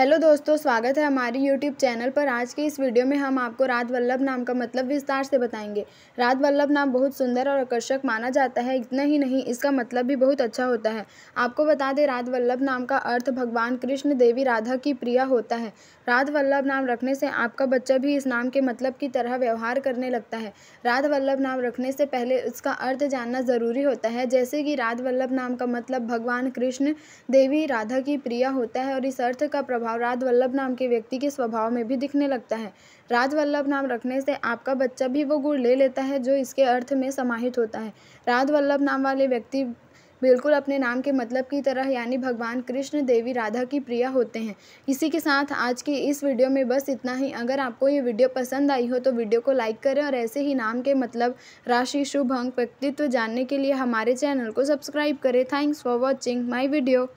hello दोस्तों स्वागत है हमारे यूट्यूब चैनल पर आज के इस वीडियो में हम आपको राधवल्लभ वल्लभ नाम का मतलब विस्तार से बताएंगे राधवल्लभ वल्लभ नाम बहुत सुंदर और आकर्षक माना जाता है इतना ही नहीं इसका मतलब भी बहुत अच्छा होता है आपको बता दें राधवल्लभ वल्लभ नाम का अर्थ भगवान कृष्ण देवी राधा की प्रिया होता है राधवल्लभ वल्लभ नाम रखने से आपका बच्चा भी इस नाम के मतलब की तरह व्यवहार करने लगता है राधवल्लभ वल्लभ नाम रखने से पहले उसका अर्थ जानना ज़रूरी होता है जैसे कि राधवल्लभ वल्लभ नाम का मतलब भगवान कृष्ण देवी राधा की प्रिया होता है और इस अर्थ का प्रभाव प्रभाव राजवल्लभ नाम के व्यक्ति के स्वभाव में भी दिखने लगता है राजवल्लभ नाम रखने से आपका बच्चा भी वो गुण ले लेता है जो इसके अर्थ में समाहित होता है राजवल्लभ नाम वाले व्यक्ति बिल्कुल अपने नाम के मतलब की तरह यानी भगवान कृष्ण देवी राधा की प्रिया होते हैं इसी के साथ आज की इस वीडियो में बस इतना ही अगर आपको ये वीडियो पसंद आई हो तो वीडियो को लाइक करें और ऐसे ही नाम के मतलब राशि शुभ अंक व्यक्तित्व जानने के लिए हमारे चैनल को सब्सक्राइब करें thanks for watching my video